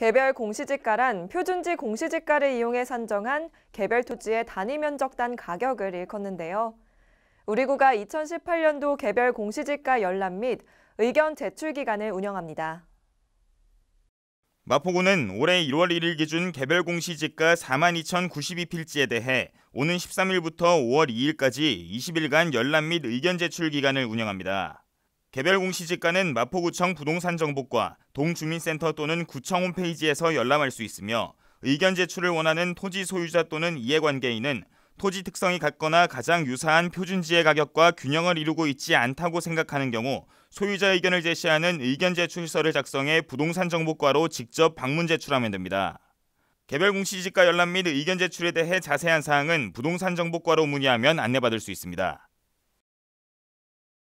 개별 공시지가란 표준지 공시지가를 이용해 산정한 개별 토지의 단위 면적 단 가격을 일컫는데요. 우리구가 2018년도 개별 공시지가 열람 및 의견 제출 기간을 운영합니다. 마포구는 올해 1월 1일 기준 개별 공시지가 42,092필지에 대해 오는 13일부터 5월 2일까지 20일간 열람 및 의견 제출 기간을 운영합니다. 개별 공시지가는 마포구청 부동산정보과 동주민센터 또는 구청 홈페이지에서 열람할 수 있으며 의견 제출을 원하는 토지 소유자 또는 이해관계인은 토지 특성이 같거나 가장 유사한 표준지의 가격과 균형을 이루고 있지 않다고 생각하는 경우 소유자 의견을 제시하는 의견 제출서를 작성해 부동산 정보과로 직접 방문 제출하면 됩니다. 개별 공시지가 열람 및 의견 제출에 대해 자세한 사항은 부동산 정보과로 문의하면 안내받을 수 있습니다.